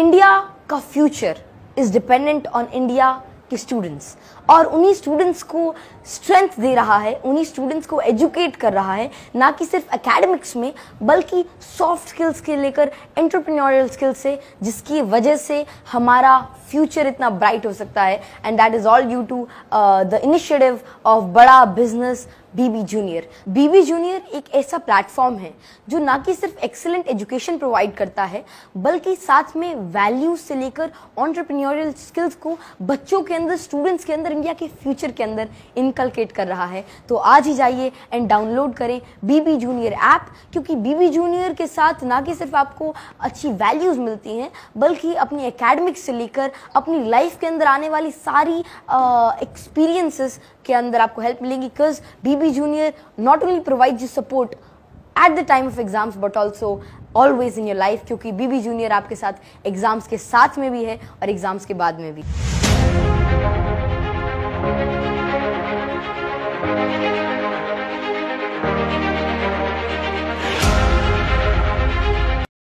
India का future is dependent on India के students और उन्हीं स्टूडेंट्स को स्ट्रेंथ दे रहा है उन्हीं स्टूडेंट्स को एजुकेट कर रहा है ना कि सिर्फ एकेडमिक्स में बल्कि सॉफ्ट स्किल्स के लेकर एंटरप्रेन्योरियल स्किल्स से जिसकी वजह से हमारा फ्यूचर इतना ब्राइट हो सकता है and that is all due to the initiative of Bada business BB junior BB junior एक ऐसा प्लेटफॉर्म है जो ना कि सिर्फ एक्सेलेंट एजुकेशन प्रोवाइड करता है बल्कि साथ में वैल्यूज से लेकर ऑन्टरप्रीनियोरियल स्किल्स को बच्चों के अंदर स्टूडेंट्स के अंदर इंडिया के फ्यूचर के अंदर इनकलकेट कर रहा है तो आज ही जाइए एंड डाउनलोड करें बीबी जूनियर ऐप क्योंकि बीबी जूनियर के साथ ना कि सिर्फ आपको अच्छी वैल्यूज मिलती हैं बल्कि अपनी एकेडमिक्स से लेकर अपनी लाइफ के अंदर आने वाली सारी एक्सपीरियंसेस uh, के अंदर आपको हेल्प मिलेगी because B B junior not only provide you support at the time of exams but also always in your life क्योंकि बी बी जूनियर आपके साथ एग्जाम्स के साथ में भी है और एग्जाम्स के बाद में भी